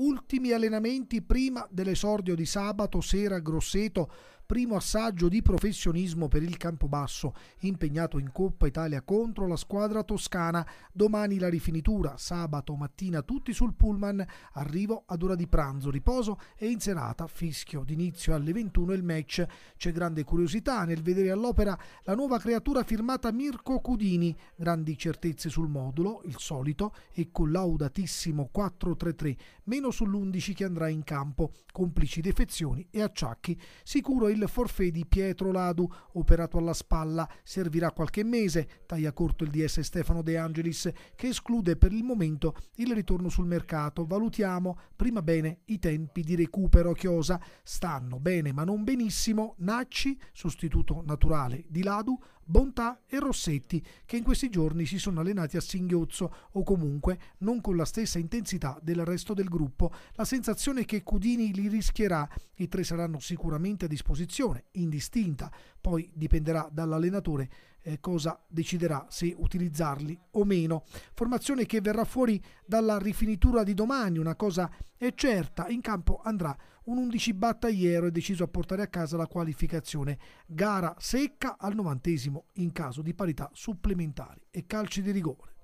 ultimi allenamenti prima dell'esordio di sabato sera a Grosseto primo assaggio di professionismo per il Campobasso, impegnato in Coppa Italia contro la squadra toscana. Domani la rifinitura, sabato mattina tutti sul pullman, arrivo ad ora di pranzo, riposo e in serata fischio d'inizio alle 21 il match. C'è grande curiosità nel vedere all'opera la nuova creatura firmata Mirko Cudini, grandi certezze sul modulo, il solito e collaudatissimo 4-3-3, meno sull'11 che andrà in campo, complici defezioni e acciacchi. Sicuro il il forfè di Pietro Ladu, operato alla spalla. Servirà qualche mese, taglia corto il DS Stefano De Angelis, che esclude per il momento il ritorno sul mercato. Valutiamo prima bene i tempi di recupero. Chiosa stanno bene ma non benissimo Nacci, sostituto naturale di Ladu, Bontà e Rossetti, che in questi giorni si sono allenati a singhiozzo o comunque non con la stessa intensità del resto del gruppo. La sensazione è che Cudini li rischierà. I tre saranno sicuramente a disposizione posizione indistinta, poi dipenderà dall'allenatore eh, cosa deciderà se utilizzarli o meno. Formazione che verrà fuori dalla rifinitura di domani, una cosa è certa, in campo andrà un 11 battagliero e deciso a portare a casa la qualificazione. Gara secca al novantesimo in caso di parità supplementari e calci di rigore.